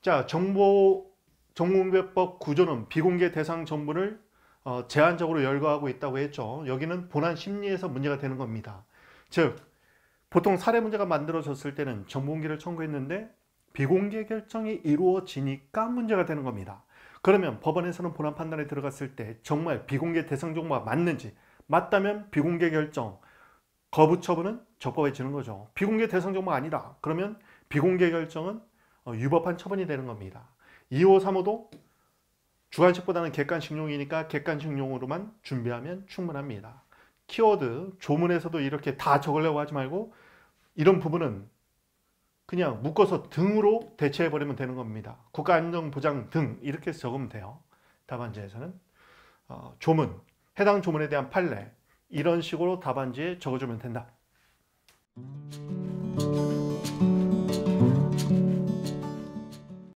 자, 정보 정보문배법 구조는 비공개 대상 전문을 어, 제한적으로 열거하고 있다고 했죠. 여기는 본안 심리에서 문제가 되는 겁니다. 즉, 보통 사례 문제가 만들어졌을 때는 정보공개를 청구했는데 비공개 결정이 이루어지니까 문제가 되는 겁니다. 그러면 법원에서는 본안 판단에 들어갔을 때 정말 비공개 대상 종보 맞는지 맞다면 비공개 결정 거부 처분은 적법해지는 거죠. 비공개 대상 정보가 아니다. 그러면 비공개 결정은 어, 유법한 처분이 되는 겁니다. 2호, 3호도 주관식보다는 객관식용이니까 객관식용으로만 준비하면 충분합니다. 키워드, 조문에서도 이렇게 다 적으려고 하지 말고 이런 부분은 그냥 묶어서 등으로 대체해버리면 되는 겁니다. 국가안전보장 등 이렇게 적으면 돼요. 답안지에서는 어, 조문, 해당 조문에 대한 판례, 이런 식으로 답안지에 적어주면 된다.